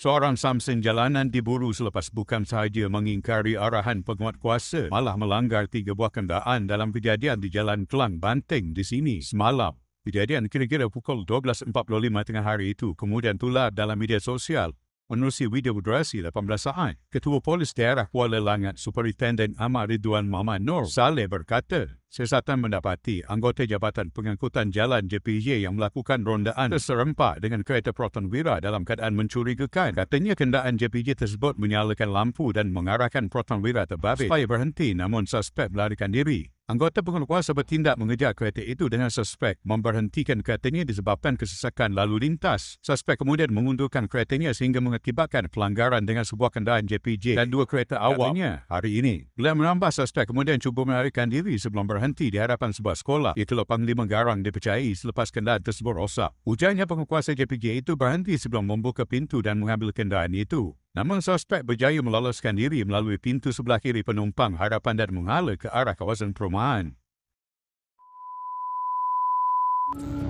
Seorang Samson jalanan diburu selepas bukan sahaja mengingkari arahan penguat kuasa, malah melanggar tiga buah kendaan dalam kejadian di Jalan Kelang Banting di sini semalam. Kejadian kira-kira pukul 12.45 tengah hari itu kemudian tular dalam media sosial. Menerusi video berdurasi 18 saat, Ketua Polis Daerah Kuala Langat Superintendent Ahmad Ridwan Mama Nur Saleh berkata, siasatan mendapati anggota Jabatan Pengangkutan Jalan JPJ yang melakukan rondaan terserempak dengan kereta Proton Wira dalam keadaan mencurigakan. Katanya kendaraan JPJ tersebut menyalakan lampu dan mengarahkan Proton Wira terbabit supaya berhenti namun suspek melarikan diri. Anggota pengeluasa bertindak mengejar kereta itu dengan suspek memberhentikan keretanya disebabkan kesesakan lalu lintas. Suspek kemudian mengundurkan keretanya sehingga mengakibatkan pelanggaran dengan sebuah kendaraan JPJ dan dua kereta awamnya hari ini. Beliau menambah suspek kemudian cuba melarikan diri sebelum berhenti berhenti di hadapan sebuah sekolah. Itulah Panglima Garang dipercayai selepas kenderaan tersebut rosak. Ujarnya penguasa JPGA itu berhenti sebelum membuka pintu dan mengambil kendaraan itu. Namun suspek berjaya meloloskan diri melalui pintu sebelah kiri penumpang harapan dan mengalir ke arah kawasan perumahan. Thank you.